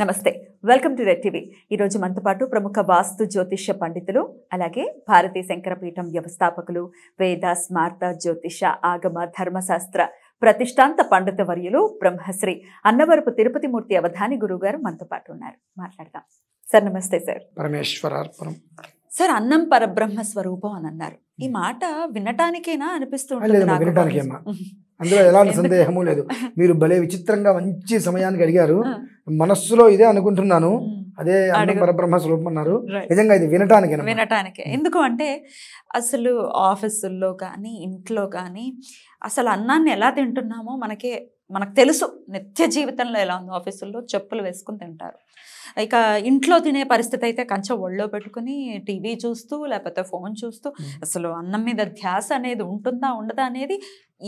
నమస్తే welcome to red TV ఈరోజు మనతో పాటు ప్రముఖ వాస్తు జ్యోతిష్య పండితులు అలాగే భారతీయ శంకరపీఠం వ్యవస్థాపకులు వేద స్మార్త జ్యోతిష ఆగమ ధర్మశాస్త్ర ప్రతిష్టాంత పండిత వర్యులు బ్రహ్మశ్రీ అన్నవరపు తిరుపతి మూర్తి అవధాని గురువు గారు మనతో పాటు ఉన్నారు మాట్లాడదాం సార్ నమస్తే సార్ పరమేశ్వర సార్ అన్నం పరబ్రహ్మ స్వరూపం అని అన్నారు ఈ మాట వినటానికేనా అనిపిస్తుంది అందులో ఎలాంటి సందేహము లేదు మీరు భలే విచిత్రంగా మంచి సమయానికి అడిగారు మనస్సులో ఇదే అనుకుంటున్నాను అదే పరబ్రహ్మ స్వరూపం అన్నారు నిజంగా ఇది వినటానికి వినటానికి ఎందుకు అంటే అసలు ఆఫీసుల్లో కానీ ఇంట్లో కానీ అసలు అన్నాన్ని ఎలా తింటున్నామో మనకే మనకు తెలుసు నిత్య జీవితంలో ఎలా ఉందో ఆఫీసుల్లో చెప్పులు వేసుకుని తింటారు ఇక ఇంట్లో తినే పరిస్థితి అయితే కంచె ఒళ్ళో పెట్టుకుని టీవీ చూస్తూ లేకపోతే ఫోన్ చూస్తూ అసలు అన్నం మీద ధ్యాస అనేది ఉంటుందా ఉండదా అనేది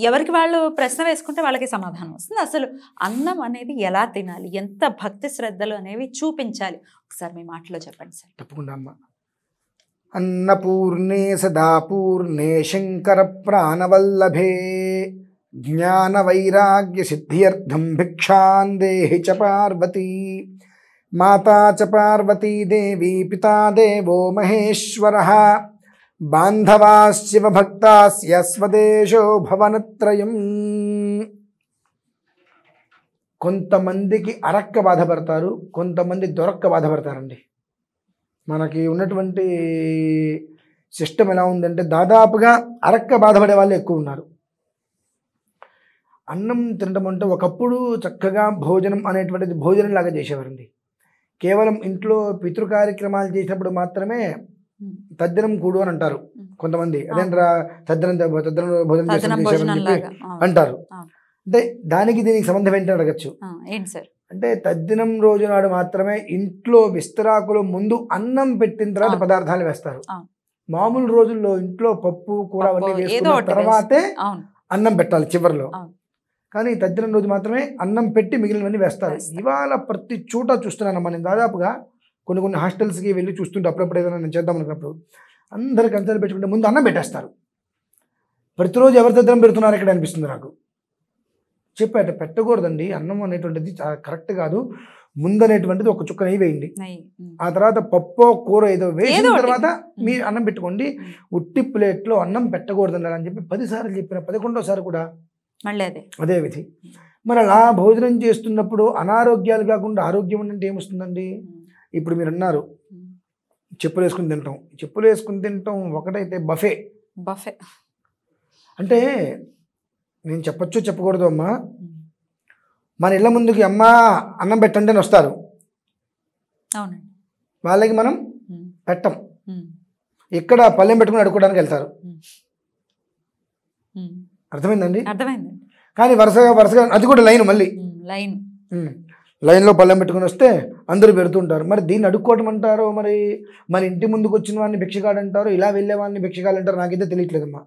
ఎవరికి వాళ్ళు ప్రశ్న వేసుకుంటే వాళ్ళకి సమాధానం వస్తుంది అసలు అన్నం అనేది ఎలా తినాలి ఎంత భక్తి శ్రద్ధలు అనేవి చూపించాలి ఒకసారి మీ మాటలో చెప్పండి సార్ తప్పకుండా అమ్మ అన్నపూర్ణే సదాపూర్ణే శంకర ప్రాణవల్లభే జ్ఞాన వైరాగ్య సిద్ధ్యర్థం భిక్షాందేహి చ పార్వతీ మాతా చ పార్వతీదేవీ పితా దేవో మహేశ్వర బాంధవా శివభక్త స్వదేశో భవనత్రయం కొంతమందికి అరక్క బాధపడతారు కొంతమంది దొరక్క బాధపడతారండి మనకి ఉన్నటువంటి సిస్టమ్ ఎలా ఉందంటే దాదాపుగా అరక్క బాధపడే వాళ్ళు ఎక్కువ ఉన్నారు అన్నం తినడం అంటే ఒకప్పుడు చక్కగా భోజనం అనేటువంటిది భోజనంలాగా చేసేవారండి కేవలం ఇంట్లో పితృ కార్యక్రమాలు చేసినప్పుడు మాత్రమే తద్దినం కూడు అని అంటారు కొంతమంది అదేంట్రా తద్దనం తద్దనం భోజనం అంటారు అంటే దానికి దీనికి సంబంధం ఏంటి అడగచ్చు అంటే తద్దినం రోజు నాడు మాత్రమే ఇంట్లో విస్తరాకులు ముందు అన్నం పెట్టిన తర్వాత పదార్థాలు వేస్తారు మామూలు రోజుల్లో ఇంట్లో పప్పు కూర అవన్నీ వేసుకున్న తర్వాతే అన్నం పెట్టాలి చివరిలో కానీ తద్దినం రోజు మాత్రమే అన్నం పెట్టి మిగిలినవన్నీ వేస్తారు ఇవాళ ప్రతి చోట చూస్తున్నానమ్మా నేను దాదాపుగా కొన్ని కొన్ని హాస్టల్స్కి వెళ్ళి చూస్తుంటే అప్పుడప్పుడు ఏదైనా నేను చేద్దాం అనుకున్నప్పుడు అందరు కంచాలు పెట్టుకుంటే ముందు అన్నం పెట్టేస్తారు ప్రతిరోజు ఎవరి దగ్గర పెడుతున్నారు ఇక్కడ అనిపిస్తుంది నాకు చెప్పాట పెట్టకూడదండి అన్నం అనేటువంటిది కరెక్ట్ కాదు అనేటువంటిది ఒక చుక్క నెయ్యి వేయండి ఆ తర్వాత పప్పు కూర ఏదో వేసిన తర్వాత మీరు అన్నం పెట్టుకోండి ఉట్టి ప్లేట్లో అన్నం పెట్టకూడదు అని చెప్పి పదిసార్లు చెప్పిన పదకొండోసారి కూడా మళ్ళీ అదే అదే విధి మరి అలా భోజనం చేస్తున్నప్పుడు అనారోగ్యాలు కాకుండా ఆరోగ్యం అంటే ఏమొస్తుందండి ఇప్పుడు మీరు అన్నారు చెప్పులు వేసుకుని తింటాం చెప్పులు వేసుకుని తింటాం ఒకటైతే బఫే బఫే అంటే నేను చెప్పచ్చు చెప్పకూడదు అమ్మా మన ఇళ్ళ ముందుకి అమ్మ అన్నం పెట్టండి అని వస్తారు వాళ్ళకి మనం పెట్టం ఇక్కడ పల్లెం పెట్టుకుని అడుక్కోవడానికి వెళ్తారు అర్థమైందండి అర్థమైంది కానీ వరుసగా వరుసగా అది కూడా లైన్ మళ్ళీ లైన్ లైన్లో పళ్ళం పెట్టుకుని వస్తే అందరూ పెడుతుంటారు మరి దీన్ని అడుక్కోవటం అంటారు మరి మన ఇంటి ముందుకు వచ్చిన వాడిని భిక్షగాడు ఇలా వెళ్ళే వాడిని భిక్షగాడు అంటారు నాకైతే తెలియట్లేదమ్మా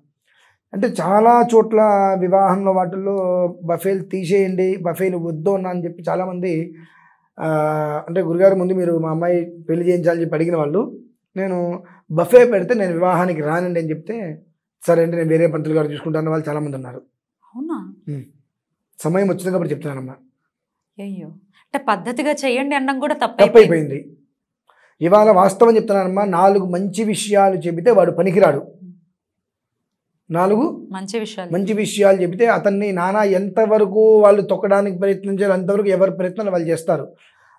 అంటే చాలా చోట్ల వివాహంలో వాటిల్లో బఫేలు తీసేయండి బఫేలు వద్దు అన్నా అని చెప్పి చాలామంది అంటే గురుగారు ముందు మీరు మా అమ్మాయి పెళ్లి చేయించాలని చెప్పి అడిగిన వాళ్ళు నేను బఫే పెడితే నేను వివాహానికి రానండి అని చెప్తే సరే అంటే నేను వేరే పంటలు గారు చూసుకుంటాను వాళ్ళు చాలామంది ఉన్నారు అవునా సమయం వచ్చింది కాబట్టి చెప్తున్నానమ్మా అయ్యో అంటే పద్ధతిగా చేయండి అన్నం కూడా తప్పైపోయింది ఇవాళ వాస్తవం చెప్తున్నానమ్మా నాలుగు మంచి విషయాలు చెబితే వాడు పనికిరాడు నాలుగు మంచి విషయాలు మంచి విషయాలు చెబితే అతన్ని నానా ఎంతవరకు వాళ్ళు తొక్కడానికి ప్రయత్నం చేయాలి అంతవరకు ఎవరి ప్రయత్నాలు వాళ్ళు చేస్తారు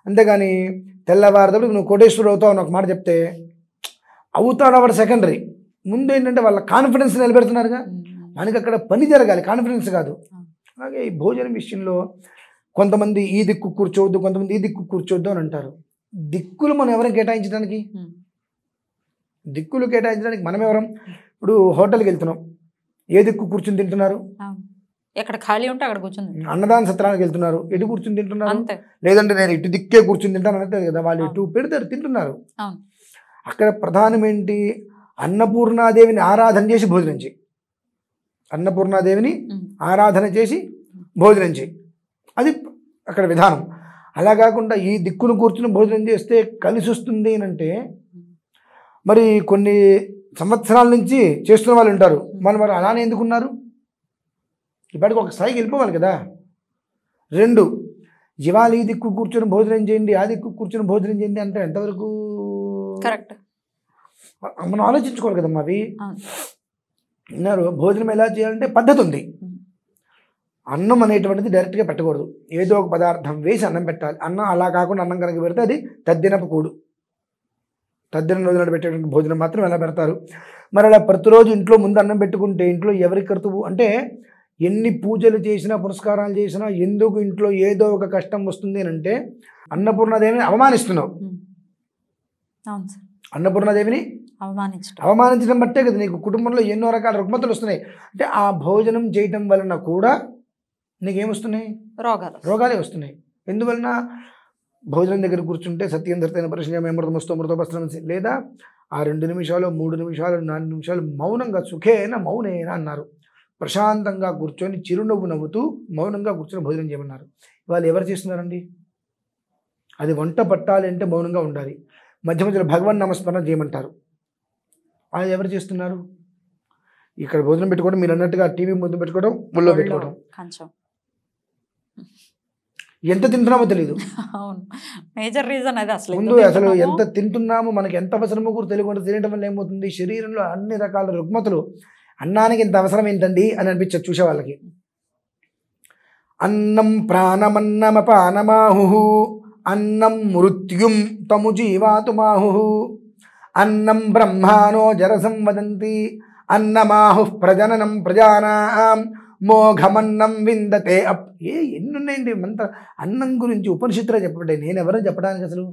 అంతేగాని తెల్లవారిదప్పుడు నువ్వు కోటేశ్వరుడు అవుతావు అని ఒక మాట చెప్తే అవుతాడు వాడు సెకండరీ ముందు ఏంటంటే వాళ్ళ కాన్ఫిడెన్స్ నిలబెడుతున్నారుగా మనకి అక్కడ పని జరగాలి కాన్ఫిడెన్స్ కాదు అలాగే ఈ భోజనం విషయంలో కొంతమంది ఈ దిక్కు కూర్చోవద్దు కొంతమంది ఈ దిక్కు కూర్చోవద్దు అని అంటారు దిక్కులు మనం ఎవరిని కేటాయించడానికి దిక్కులు కేటాయించడానికి మనం ఎవరం ఇప్పుడు హోటల్కి వెళ్తున్నాం ఏ దిక్కు కూర్చుని తింటున్నారు ఎక్కడ ఖాళీ ఉంటే అక్కడ కూర్చుని అన్నదాన సత్రానికి వెళ్తున్నారు ఎటు కూర్చుని తింటున్నారు లేదంటే నేను ఇటు దిక్కే కూర్చుని తింటాను అంటారు కదా వాళ్ళు ఇటు పెడతారు తింటున్నారు అక్కడ ప్రధానం ఏంటి అన్నపూర్ణాదేవిని ఆరాధన చేసి భోజనం చేయి అన్నపూర్ణాదేవిని ఆరాధన చేసి భోజనం చేయి అది అక్కడ విధానం అలా కాకుండా ఈ దిక్కును కూర్చుని భోజనం చేస్తే కలిసి వస్తుంది అని అంటే మరి కొన్ని సంవత్సరాల నుంచి చేస్తున్న వాళ్ళు ఉంటారు మనం మరి అలానే ఎందుకున్నారు ఇప్పటికి ఒక స్థాయికి వెళ్ళిపోవాలి కదా రెండు ఇవాళ ఈ దిక్కు కూర్చొని భోజనం చేయండి ఆ దిక్కు కూర్చొని భోజనం చేయండి అంటే ఎంతవరకు కరెక్ట్ మనం ఆలోచించుకోవాలి కదమ్మా అవి విన్నారు భోజనం ఎలా చేయాలంటే పద్ధతి ఉంది అన్నం అనేటువంటిది డైరెక్ట్గా పెట్టకూడదు ఏదో ఒక పదార్థం వేసి అన్నం పెట్టాలి అన్నం అలా కాకుండా అన్నం కనుక పెడితే అది తద్దినపు కూడు తద్దిన రోజున పెట్టేటువంటి భోజనం మాత్రం ఎలా పెడతారు మరి అలా ప్రతిరోజు ఇంట్లో ముందు అన్నం పెట్టుకుంటే ఇంట్లో ఎవరికి కర్తువు అంటే ఎన్ని పూజలు చేసినా పురస్కారాలు చేసినా ఎందుకు ఇంట్లో ఏదో ఒక కష్టం వస్తుంది అని అంటే అన్నపూర్ణదేవిని అవమానిస్తున్నావు అన్నపూర్ణదేవిని అవమానించడం అవమానించడం బట్టే కదా నీకు కుటుంబంలో ఎన్నో రకాల రుగ్మతలు వస్తున్నాయి అంటే ఆ భోజనం చేయటం వలన కూడా నీకేమొస్తున్నాయి రోగాలు రోగాలే వస్తున్నాయి ఎందువలన భోజనం దగ్గర కూర్చుంటే సత్యం ధరితైన పరిశుభ్రం అమృతం వస్తూ అమృతోపస్త్రం లేదా ఆ రెండు నిమిషాలు మూడు నిమిషాలు నాలుగు నిమిషాలు మౌనంగా సుఖేన మౌనేనా అన్నారు ప్రశాంతంగా కూర్చొని చిరునవ్వు నవ్వుతూ మౌనంగా కూర్చొని భోజనం చేయమన్నారు వాళ్ళు ఎవరు చేస్తున్నారండి అది వంట పట్టాలి అంటే మౌనంగా ఉండాలి మధ్య మధ్యలో భగవన్ నమస్మరణ చేయమంటారు అది ఎవరు చేస్తున్నారు ఇక్కడ భోజనం పెట్టుకోవడం మీరు అన్నట్టుగా టీవీ ముందు పెట్టుకోవడం ముళ్ళో పెట్టుకోవడం ఎంత తింటున్నామో తెలియదు మేజర్ రీజన్ అది అసలు ముందు అసలు ఎంత తింటున్నామో మనకి ఎంత అవసరమో కూడా తెలియకుండా తినడం వల్ల ఏమవుతుంది శరీరంలో అన్ని రకాల రుగ్మతలు అన్నానికి ఇంత అవసరం ఏంటండి అని అనిపించదు చూసే వాళ్ళకి అన్నం ప్రాణమన్నమ పానమాహు అన్నం మృత్యుం తము జీవాతుమాహు అన్నం బ్రహ్మానో జరసం వదంతి అన్నమాహు ప్రజననం ప్రజానాం మోఘమన్నం విందతే అప్ ఏ ఎన్నున్నాయండి మంత్ర అన్నం గురించి ఉపనిషత్తులు చెప్పబడ్డాయి నేనెవరో చెప్పడానికి అసలు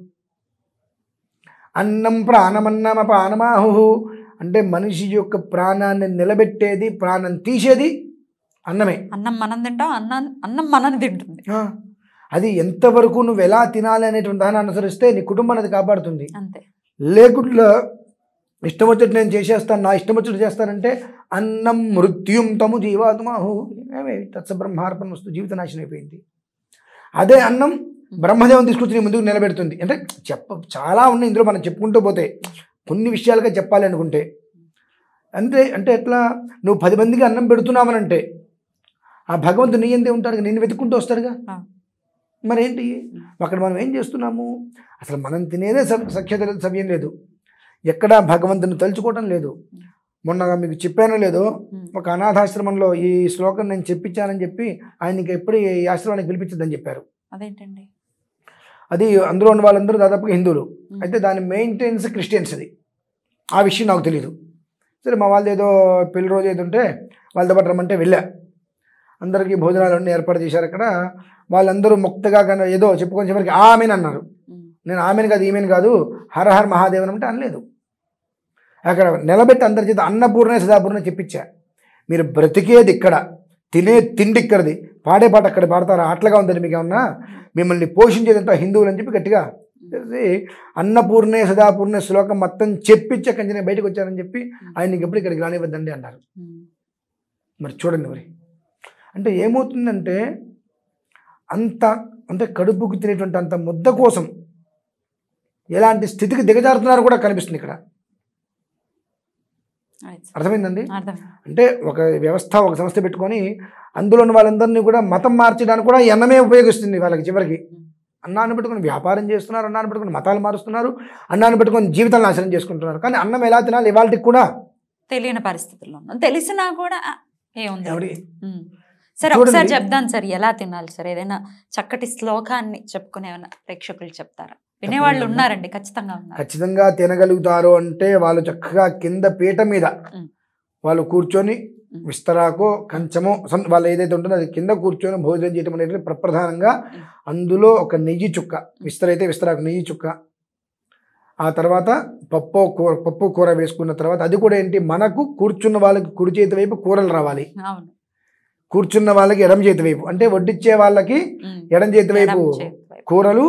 అన్నం ప్రాణమన్నమ ప్రాణమాహు అంటే మనిషి యొక్క ప్రాణాన్ని నిలబెట్టేది ప్రాణం తీసేది అన్నమే అన్నం మనం తింటాం అన్నం అన్నం మనని తింటుంది అది ఎంతవరకు నువ్వు ఎలా తినాలి అనేటువంటి దాన్ని అనుసరిస్తే నీ కుటుంబాన్ని అది కాపాడుతుంది అంతే లేకుండా ఇష్టం వచ్చినట్టు నేను చేసేస్తాను నా ఇష్టం వచ్చినట్టు చేస్తానంటే అన్నం మృత్యుం తము జీవాత్మాహు ఏమే తత్స బ్రహ్మార్పణ జీవిత నాశనం అయిపోయింది అదే అన్నం బ్రహ్మదేవం తీసుకొచ్చి ముందుకు నిలబెడుతుంది అంటే చెప్ప చాలా ఉన్నాయి ఇందులో మనం చెప్పుకుంటూ పోతే కొన్ని విషయాలుగా చెప్పాలి అనుకుంటే అంతే అంటే ఎట్లా నువ్వు పది మందికి అన్నం పెడుతున్నావనంటే ఆ భగవంతుడు నీ ఎందే ఉంటాడుగా నేను వెతుక్కుంటూ వస్తాడుగా మరేంటి అక్కడ మనం ఏం చేస్తున్నాము అసలు మనం తినేదే సఖ్యత సమయం లేదు ఎక్కడా భగవంతుని తలుచుకోవటం లేదు మొన్న మీకు చెప్పాను లేదో ఒక అనాథాశ్రమంలో ఈ శ్లోకం నేను చెప్పించానని చెప్పి ఆయనకి ఎప్పుడు ఈ ఆశ్రమానికి పిలిపించద్దని చెప్పారు అదేంటండి అది అందులో ఉన్న వాళ్ళందరూ దాదాపుగా హిందువులు అయితే దాని మెయింటెనెన్స్ క్రిస్టియన్స్ అది ఆ విషయం నాకు తెలియదు సరే మా వాళ్ళది ఏదో పెళ్లి రోజు ఏదో ఉంటే వాళ్ళతో పాటు రమ్మంటే వెళ్ళా అందరికీ భోజనాలు అన్నీ ఏర్పాటు చేశారు అక్కడ వాళ్ళందరూ ముక్తగా ఏదో చెప్పుకొని చివరికి ఆమెను అన్నారు నేను ఆమెను కాదు ఈమెను కాదు హర్ మహాదేవన్ అంటే అనలేదు అక్కడ నిలబెట్టి అందరి చేత అన్నపూర్ణ సదాపూర్ణ చెప్పించా మీరు బ్రతికేది ఇక్కడ తినే తిండి ఇక్కడది పాడే పాట అక్కడ పాడతారు అట్లగా ఉందండి మీకు ఏమన్నా మిమ్మల్ని పోషించేదంతా హిందువులు అని చెప్పి గట్టిగా అన్నపూర్ణే సదాపూర్ణే శ్లోకం మొత్తం చెప్పించే కంచెనే బయటకు వచ్చారని చెప్పి ఆయన ఇంకెప్పుడు ఇక్కడికి రానివ్వద్దండి అన్నారు మరి చూడండి మరి అంటే ఏమవుతుందంటే అంత అంటే కడుపుకు తినేటువంటి అంత ముద్ద కోసం ఎలాంటి స్థితికి దిగజారుతున్నారు కూడా కనిపిస్తుంది ఇక్కడ అర్థమైందండి అంటే ఒక వ్యవస్థ ఒక సంస్థ పెట్టుకొని అందులోని వాళ్ళందరినీ కూడా మతం మార్చడానికి కూడా ఎన్నమే ఉపయోగిస్తుంది వాళ్ళకి చివరికి అన్నాన్ని పెట్టుకుని వ్యాపారం చేస్తున్నారు అన్నాన్ని పెట్టుకుని మతాలు మారుస్తున్నారు అన్నాన్ని పెట్టుకుని జీవితాలను నాశనం చేసుకుంటున్నారు కానీ అన్నం ఎలా తినాలి ఇవాళకి కూడా తెలియని పరిస్థితుల్లో తెలిసినా కూడా ఏముంది సార్ ఒకసారి చెప్దాను సార్ ఎలా తినాలి సార్ ఏదైనా చక్కటి శ్లోకాన్ని చెప్పుకునే ప్రేక్షకులు చెప్తారా వినేవాళ్ళు ఉన్నారండి ఖచ్చితంగా ఖచ్చితంగా తినగలుగుతారు అంటే వాళ్ళు చక్కగా కింద పీట మీద వాళ్ళు కూర్చొని విస్తరాకో కంచమో వాళ్ళు ఏదైతే ఉంటుందో అది కింద కూర్చొని భోజనం చేయడం అనేది ప్రప్రధానంగా అందులో ఒక నెయ్యి చుక్క విస్తరైతే అయితే విస్తరాకు నెయ్యి చుక్క ఆ తర్వాత పప్పు కూర పప్పు కూర వేసుకున్న తర్వాత అది కూడా ఏంటి మనకు కూర్చున్న వాళ్ళకి కుడి చేతి వైపు కూరలు రావాలి కూర్చున్న వాళ్ళకి ఎడం చేతి వైపు అంటే వడ్డిచ్చే వాళ్ళకి ఎడం చేతి వైపు కూరలు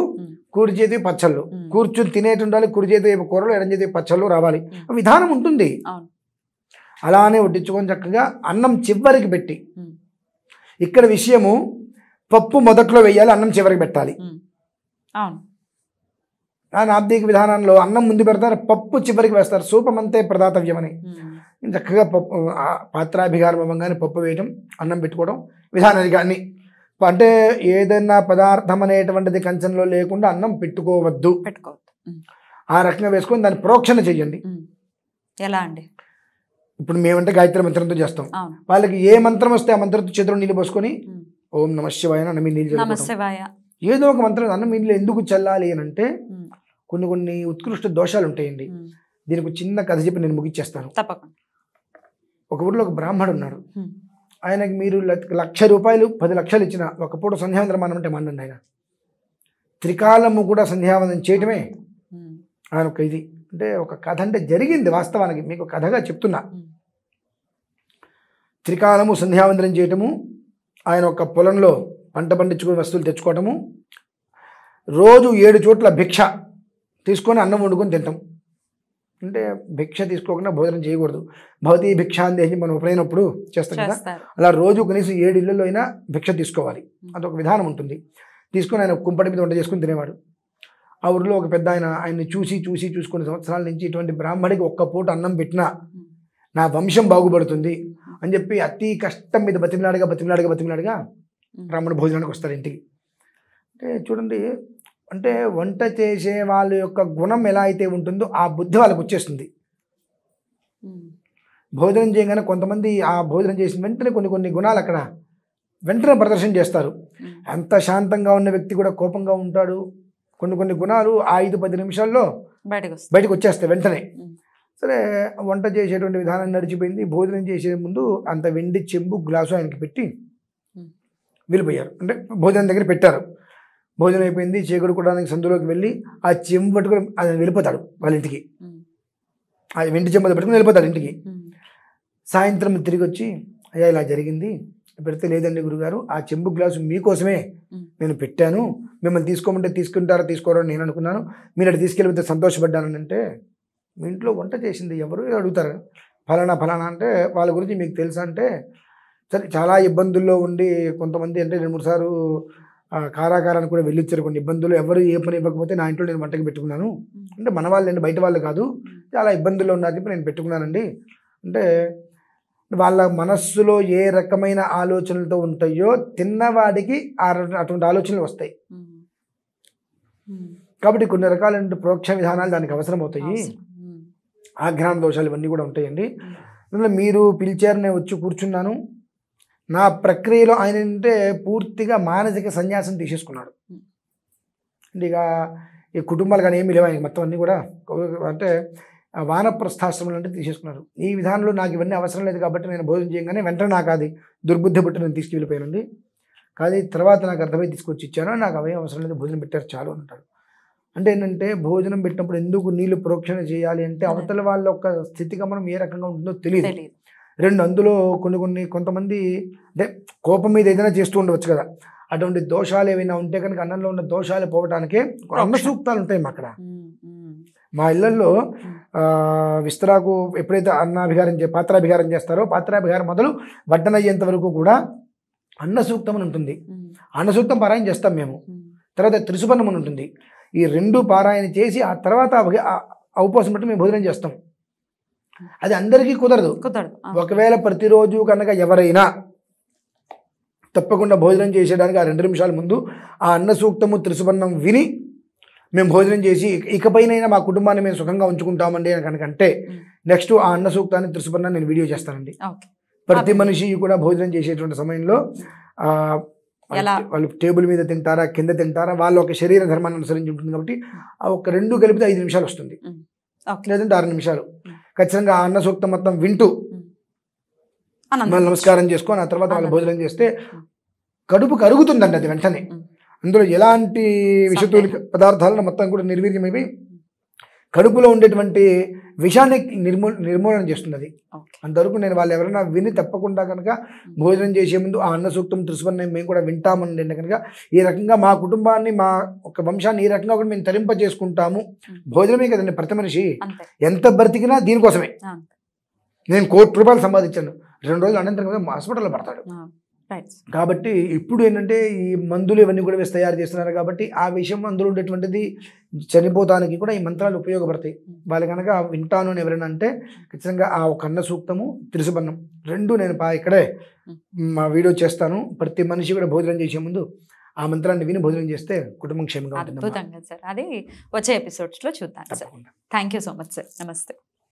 కుడి చేతి పచ్చళ్ళు కూర్చుని తినేటుండాలి కుడి చేతి వైపు కూరలు ఎడం చేతి పచ్చళ్ళు రావాలి విధానం ఉంటుంది అలానే వడ్డించుకొని చక్కగా అన్నం చివరికి పెట్టి ఇక్కడ విషయము పప్పు మొదట్లో వేయాలి అన్నం చివరికి పెట్టాలి ఆర్థిక విధానంలో అన్నం ముందు పెడతారు పప్పు చివరికి వేస్తారు సూపం అంతే ప్రదాతవ్యమని చక్కగా పప్పు పాత్రాభిగారం అవ్వగానే పప్పు వేయటం అన్నం పెట్టుకోవడం విధానాలుగా కానీ అంటే ఏదైనా పదార్థం అనేటువంటిది కంచంలో లేకుండా అన్నం పెట్టుకోవద్దు పెట్టుకోవద్దు ఆ రకంగా వేసుకొని దాన్ని ప్రోక్షణ చేయండి ఎలా అండి ఇప్పుడు మేమంటే గాయత్రి మంత్రంతో చేస్తాం వాళ్ళకి ఏ మంత్రం వస్తే ఆ మంత్రంతో చేతులు నీళ్ళు పోసుకొని ఓం నమ శివాయ నీళ్ళు ఏదో ఒక మంత్రం అన్నం నీళ్ళు ఎందుకు చల్లాలి అని అంటే కొన్ని కొన్ని ఉత్కృష్ట దోషాలు ఉంటాయండి దీనికి చిన్న కథ చెప్పి నేను ముగించేస్తాను తప్పకుండా ఒక ఊర్లో ఒక బ్రాహ్మడు ఉన్నాడు ఆయనకి మీరు లక్ష రూపాయలు పది లక్షలు ఇచ్చిన ఒక పూట సంధ్యావందనం అంటే మన ఆయన త్రికాలము కూడా సంధ్యావందనం చేయటమే ఆయన ఒక ఇది అంటే ఒక కథ అంటే జరిగింది వాస్తవానికి మీకు కథగా చెప్తున్నా త్రికాలము సంధ్యావందనం చేయటము ఆయన ఒక పొలంలో పంట పండించుకునే వస్తువులు తెచ్చుకోవటము రోజు ఏడు చోట్ల భిక్ష తీసుకొని అన్నం వండుకొని తింటాం అంటే భిక్ష తీసుకోకుండా భోజనం చేయకూడదు భవతి భిక్ష మనం ఎప్పుడైనప్పుడు చేస్తాం కదా అలా రోజు కనీసం ఏడు ఇళ్ళల్లో అయినా భిక్ష తీసుకోవాలి అదొక విధానం ఉంటుంది తీసుకుని ఆయన కుంపటి మీద వంట చేసుకుని తినేవాడు ఆ ఊరిలో ఒక పెద్ద ఆయన ఆయన్ని చూసి చూసి చూసుకునే సంవత్సరాల నుంచి ఇటువంటి బ్రాహ్మడికి ఒక్క పూట అన్నం పెట్టినా నా వంశం బాగుపడుతుంది అని చెప్పి అతి కష్టం మీద బతిమిలాడిగా బతిమిలాడిగా బతిమిలాడిగా బ్రాహ్మణ భోజనానికి వస్తారు ఇంటికి అంటే చూడండి అంటే వంట చేసే వాళ్ళ యొక్క గుణం ఎలా అయితే ఉంటుందో ఆ బుద్ధి వాళ్ళకు వచ్చేస్తుంది భోజనం చేయగానే కొంతమంది ఆ భోజనం చేసిన వెంటనే కొన్ని కొన్ని గుణాలు అక్కడ వెంటనే ప్రదర్శన చేస్తారు ఎంత శాంతంగా ఉన్న వ్యక్తి కూడా కోపంగా ఉంటాడు కొన్ని కొన్ని గుణాలు ఆ ఐదు పది నిమిషాల్లో బయటకు బయటకు వచ్చేస్తాయి వెంటనే సరే వంట చేసేటువంటి విధానం నడిచిపోయింది భోజనం చేసే ముందు అంత వెండి చెంబు గ్లాసు ఆయనకి పెట్టి వెళ్ళిపోయారు అంటే భోజనం దగ్గర పెట్టారు భోజనం అయిపోయింది చేకూడుకోవడానికి సందులోకి వెళ్ళి ఆ చెంబు పట్టుకుని ఆయన వెళ్ళిపోతాడు వాళ్ళ ఇంటికి ఆ వెంటి చెంబు పట్టుకుని వెళ్ళిపోతాడు ఇంటికి సాయంత్రం తిరిగి వచ్చి అయ్యా ఇలా జరిగింది పెడితే లేదండి గురుగారు ఆ చెంబు గ్లాసు మీకోసమే నేను పెట్టాను మిమ్మల్ని తీసుకోమంటే తీసుకుంటారా తీసుకోరా నేను అనుకున్నాను మీరు అటు తీసుకెళ్ళిపోతే సంతోషపడ్డాను అంటే మీ ఇంట్లో వంట చేసింది ఎవరు అడుగుతారు ఫలానా ఫలానా అంటే వాళ్ళ గురించి మీకు తెలుసా అంటే సరే చాలా ఇబ్బందుల్లో ఉండి కొంతమంది అంటే రెండు మూడు సార్లు కారాగారానికి కూడా వెళ్ళొచ్చారు కొన్ని ఇబ్బందులు ఎవరు ఏ పని ఇవ్వకపోతే నా ఇంట్లో నేను వంటకి పెట్టుకున్నాను అంటే మన వాళ్ళండి బయట వాళ్ళు కాదు చాలా ఇబ్బందులు ఉన్నారు చెప్పి నేను పెట్టుకున్నానండి అంటే వాళ్ళ మనస్సులో ఏ రకమైన ఆలోచనలతో ఉంటాయో తిన్నవాడికి అటువంటి ఆలోచనలు వస్తాయి కాబట్టి కొన్ని రకాలైన ప్రోక్ష విధానాలు దానికి అవసరం అవుతాయి ఆగ్రహం దోషాలు ఇవన్నీ కూడా ఉంటాయండి మీరు పిలిచారు నేను వచ్చి కూర్చున్నాను నా ప్రక్రియలో ఆయన అంటే పూర్తిగా మానసిక సన్యాసం తీసేసుకున్నాడు అంటే ఇక ఈ కుటుంబాలు కానీ ఏమి లేవు మొత్తం అన్నీ కూడా అంటే వానప్రస్థాశ్రమం అంటే తీసేసుకున్నారు ఈ విధానంలో నాకు ఇవన్నీ అవసరం లేదు కాబట్టి నేను భోజనం చేయగానే వెంటనే నాకు అది దుర్బుద్ధి పుట్టి నేను తీసుకెళ్ళిపోయినది కానీ తర్వాత నాకు అర్థమై తీసుకొచ్చి ఇచ్చాను నాకు అవే అవసరం లేదు భోజనం పెట్టారు చాలు అంటారు అంటే ఏంటంటే భోజనం పెట్టినప్పుడు ఎందుకు నీళ్లు ప్రోక్షణ చేయాలి అంటే అవతల వాళ్ళ యొక్క స్థితిగమనం ఏ రకంగా ఉంటుందో తెలియదు రెండు అందులో కొన్ని కొన్ని కొంతమంది అంటే కోపం మీద ఏదైనా చేస్తూ ఉండవచ్చు కదా అటువంటి దోషాలు ఏమైనా ఉంటే కనుక అన్నంలో ఉన్న దోషాలు పోవటానికే అన్న సూక్తాలు ఉంటాయి అక్కడ మా ఇళ్లలో విస్తరాకు ఎప్పుడైతే అన్నాభిహారం చే పాత్రాభిహారం చేస్తారో పాత్రాభిహారం మొదలు వడ్డనయ్యేంత వరకు కూడా అన్న సూక్తం అని ఉంటుంది అన్న సూక్తం పారాయణ చేస్తాం మేము తర్వాత త్రిసుపన్నం అని ఉంటుంది ఈ రెండు పారాయణ చేసి ఆ తర్వాత ఉపవాసం బట్టి మేము భోజనం చేస్తాం అది అందరికీ కుదరదు కుదరదు ఒకవేళ ప్రతిరోజు కనుక ఎవరైనా తప్పకుండా భోజనం చేసేయడానికి ఆ రెండు నిమిషాల ముందు ఆ అన్న సూక్తము త్రిసుబన్నం విని మేము భోజనం చేసి ఇకపైన మా కుటుంబాన్ని మేము సుఖంగా ఉంచుకుంటామండి అని కనుకంటే నెక్స్ట్ ఆ అన్న సూక్తాన్ని త్రిసుబన్నం నేను వీడియో చేస్తానండి ప్రతి మనిషి కూడా భోజనం చేసేటువంటి సమయంలో వాళ్ళు టేబుల్ మీద తింటారా కింద తింటారా వాళ్ళ ఒక శరీర ధర్మాన్ని అనుసరించి ఉంటుంది కాబట్టి ఒక రెండు కలిపితే ఐదు నిమిషాలు వస్తుంది లేదంటే ఆరు నిమిషాలు ఖచ్చితంగా అన్న సూక్తం మొత్తం వింటూ నమస్కారం చేసుకొని ఆ తర్వాత వాళ్ళు భోజనం చేస్తే కడుపు కరుగుతుందండి అది వెంటనే అందులో ఎలాంటి విషతూలిక పదార్థాలను మొత్తం కూడా నిర్వీర్యమైపోయి కడుపులో ఉండేటువంటి విషాన్ని నిర్మూ నిర్మూలన చేస్తున్నది అంతవరకు నేను వాళ్ళు ఎవరైనా విని తప్పకుండా కనుక భోజనం చేసే ముందు ఆ అన్న సూక్తం త్రిసువన్న మేము కూడా వింటామని అంటే కనుక ఈ రకంగా మా కుటుంబాన్ని మా ఒక వంశాన్ని ఈ రకంగా కూడా మేము తరింప చేసుకుంటాము భోజనమే కదండి ప్రతి మనిషి ఎంత బ్రతికినా దీనికోసమే నేను కోటి రూపాయలు సంపాదించాను రెండు రోజులు అనంతరం కదా హాస్పిటల్లో పడతాడు కాబట్టి ఇప్పుడు ఏంటంటే ఈ మందులు ఇవన్నీ కూడా వేసి తయారు చేస్తున్నారు కాబట్టి ఆ విషయం అందులో ఉండేటువంటిది చనిపోతానికి కూడా ఈ మంత్రాలు ఉపయోగపడతాయి hmm. వాళ్ళు కనుక వింటాను అని ఎవరైనా అంటే hmm. ఖచ్చితంగా ఆ కన్న సూక్తము తిరుసుబన్నం రెండు నేను ఇక్కడే hmm. మా వీడియో చేస్తాను ప్రతి మనిషి కూడా భోజనం చేసే ముందు ఆ మంత్రాన్ని విని భోజనం చేస్తే కుటుంబం క్షేమంగా ఉంటుంది అద్భుతంగా సార్ అది వచ్చే ఎపిసోడ్స్లో చూద్దాం sir thank you so much sir నమస్తే